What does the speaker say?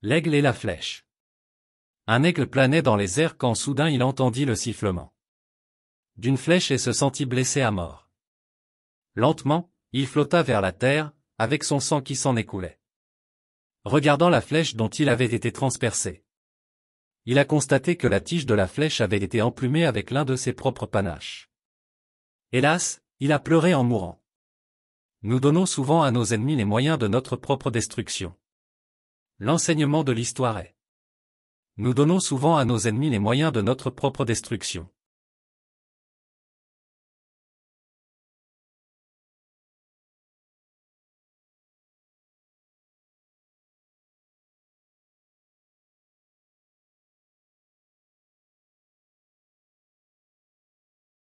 L'aigle et la flèche. Un aigle planait dans les airs quand soudain il entendit le sifflement d'une flèche et se sentit blessé à mort. Lentement, il flotta vers la terre, avec son sang qui s'en écoulait. Regardant la flèche dont il avait été transpercé, il a constaté que la tige de la flèche avait été emplumée avec l'un de ses propres panaches. Hélas, il a pleuré en mourant. Nous donnons souvent à nos ennemis les moyens de notre propre destruction. L'enseignement de l'histoire est. Nous donnons souvent à nos ennemis les moyens de notre propre destruction.